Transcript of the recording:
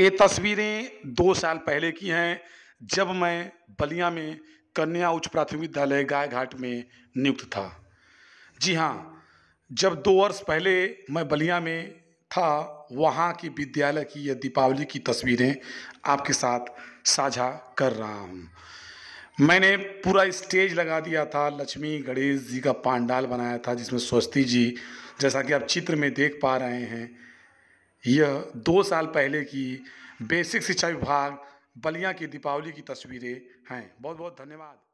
ये तस्वीरें दो साल पहले की हैं जब मैं बलिया में कन्या उच्च प्राथमिक विद्यालय गाय घाट में नियुक्त था जी हाँ जब दो वर्ष पहले मैं बलिया में था वहाँ की विद्यालय की या दीपावली की तस्वीरें आपके साथ साझा कर रहा हूँ मैंने पूरा स्टेज लगा दिया था लक्ष्मी गणेश जी का पांडाल बनाया था जिसमें स्वस्ति जी जैसा कि आप चित्र में देख पा रहे हैं यह दो साल पहले की बेसिक शिक्षा विभाग बलिया की दीपावली की तस्वीरें हैं बहुत बहुत धन्यवाद